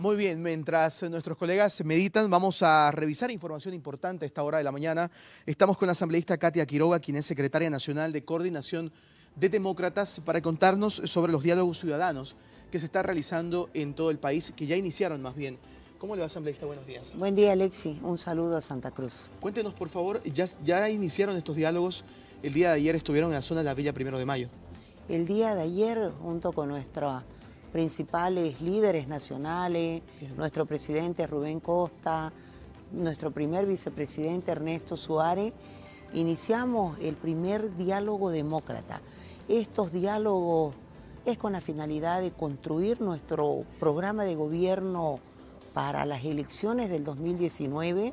Muy bien, mientras nuestros colegas meditan, vamos a revisar información importante a esta hora de la mañana. Estamos con la asambleísta Katia Quiroga, quien es secretaria nacional de coordinación de demócratas, para contarnos sobre los diálogos ciudadanos que se está realizando en todo el país, que ya iniciaron más bien. ¿Cómo le va, asambleísta? Buenos días. Buen día, Alexi. Un saludo a Santa Cruz. Cuéntenos, por favor, ya, ya iniciaron estos diálogos. El día de ayer estuvieron en la zona de la Villa Primero de Mayo. El día de ayer, junto con nuestra principales líderes nacionales, nuestro presidente Rubén Costa, nuestro primer vicepresidente Ernesto Suárez, iniciamos el primer diálogo demócrata. Estos diálogos es con la finalidad de construir nuestro programa de gobierno para las elecciones del 2019,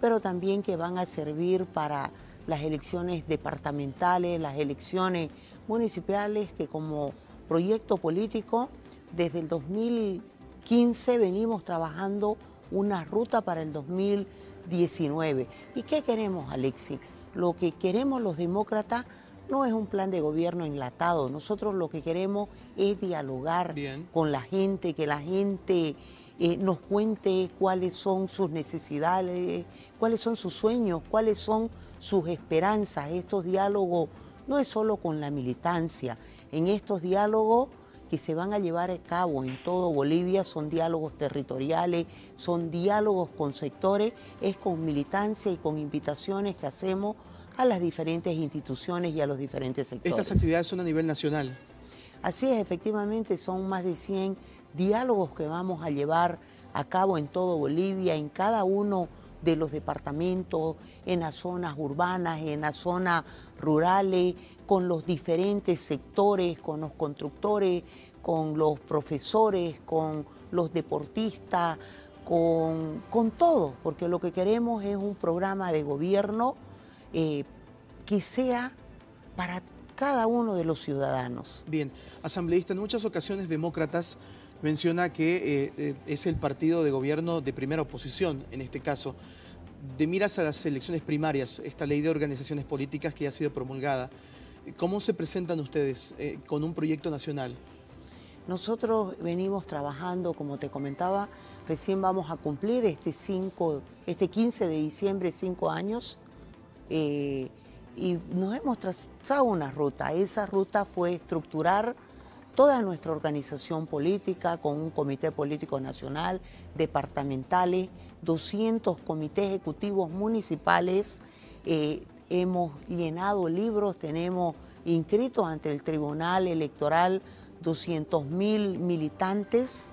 pero también que van a servir para las elecciones departamentales, las elecciones municipales, que como proyecto político desde el 2015 venimos trabajando una ruta para el 2019. ¿Y qué queremos, Alexi? Lo que queremos los demócratas no es un plan de gobierno enlatado. Nosotros lo que queremos es dialogar con la gente, que la gente eh, nos cuente cuáles son sus necesidades, cuáles son sus sueños, cuáles son sus esperanzas. Estos diálogos no es solo con la militancia. En estos diálogos que se van a llevar a cabo en todo Bolivia son diálogos territoriales, son diálogos con sectores, es con militancia y con invitaciones que hacemos a las diferentes instituciones y a los diferentes sectores. Estas actividades son a nivel nacional. Así es, efectivamente, son más de 100 diálogos que vamos a llevar a cabo en todo Bolivia, en cada uno de los departamentos, en las zonas urbanas, en las zonas rurales, con los diferentes sectores, con los constructores, con los profesores, con los deportistas, con, con todos, porque lo que queremos es un programa de gobierno eh, que sea para todos cada uno de los ciudadanos. Bien, asambleísta, en muchas ocasiones demócratas menciona que eh, eh, es el partido de gobierno de primera oposición, en este caso. De miras a las elecciones primarias, esta ley de organizaciones políticas que ha sido promulgada, ¿cómo se presentan ustedes eh, con un proyecto nacional? Nosotros venimos trabajando, como te comentaba, recién vamos a cumplir este, este 15 de diciembre, cinco años y nos hemos trazado una ruta. Esa ruta fue estructurar toda nuestra organización política con un comité político nacional, departamentales, 200 comités ejecutivos municipales. Eh, hemos llenado libros, tenemos inscritos ante el Tribunal Electoral 200 mil militantes.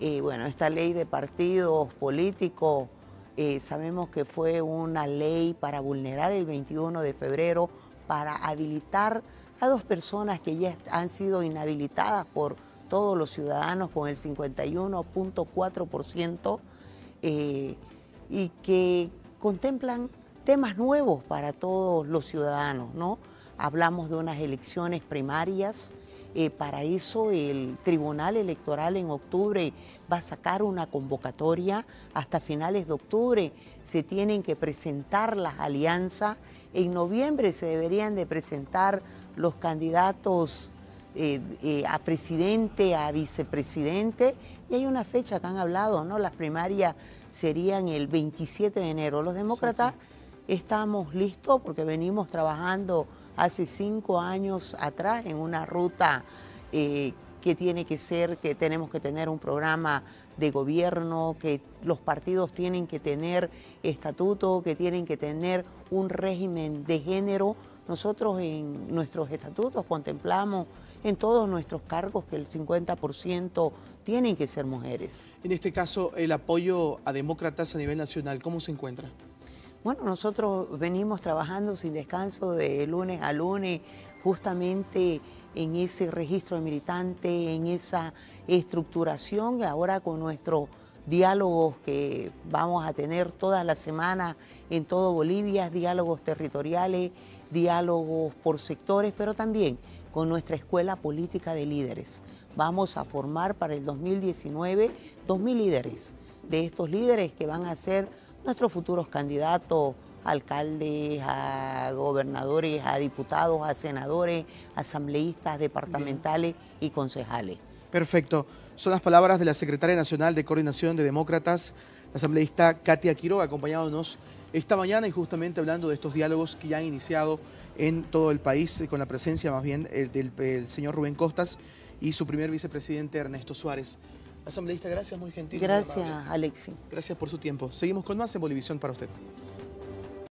Eh, bueno, esta ley de partidos políticos eh, sabemos que fue una ley para vulnerar el 21 de febrero, para habilitar a dos personas que ya han sido inhabilitadas por todos los ciudadanos con el 51.4% eh, y que contemplan temas nuevos para todos los ciudadanos, ¿no? Hablamos de unas elecciones primarias eh, para eso el Tribunal Electoral en octubre va a sacar una convocatoria. Hasta finales de octubre se tienen que presentar las alianzas. En noviembre se deberían de presentar los candidatos eh, eh, a presidente, a vicepresidente, y hay una fecha que han hablado, ¿no? Las primarias serían el 27 de enero. Los demócratas estamos listos porque venimos trabajando hace cinco años atrás en una ruta eh, que tiene que ser, que tenemos que tener un programa de gobierno, que los partidos tienen que tener estatuto, que tienen que tener un régimen de género. Nosotros en nuestros estatutos contemplamos en todos nuestros cargos que el 50% tienen que ser mujeres. En este caso, el apoyo a demócratas a nivel nacional, ¿cómo se encuentra? Bueno, nosotros venimos trabajando sin descanso de lunes a lunes, justamente en ese registro de militante, en esa estructuración, y ahora con nuestros diálogos que vamos a tener toda la semana en todo Bolivia, diálogos territoriales, diálogos por sectores, pero también con nuestra Escuela Política de Líderes. Vamos a formar para el 2019 dos mil líderes, de estos líderes que van a ser nuestros futuros candidatos, alcaldes, a gobernadores, a diputados, a senadores, asambleístas, departamentales y concejales. Perfecto. Son las palabras de la secretaria nacional de coordinación de demócratas, la asambleísta Katia Quiroga, acompañándonos esta mañana y justamente hablando de estos diálogos que ya han iniciado en todo el país, eh, con la presencia más bien eh, del señor Rubén Costas y su primer vicepresidente Ernesto Suárez. Asambleísta, gracias, muy gentil. Gracias, Alexi. Gracias por su tiempo. Seguimos con más en Bolivisión para usted.